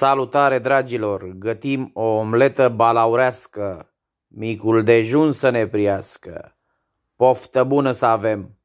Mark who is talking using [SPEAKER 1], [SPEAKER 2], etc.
[SPEAKER 1] Salutare dragilor, gătim o omletă balaurească, micul dejun să ne priască, poftă bună să avem!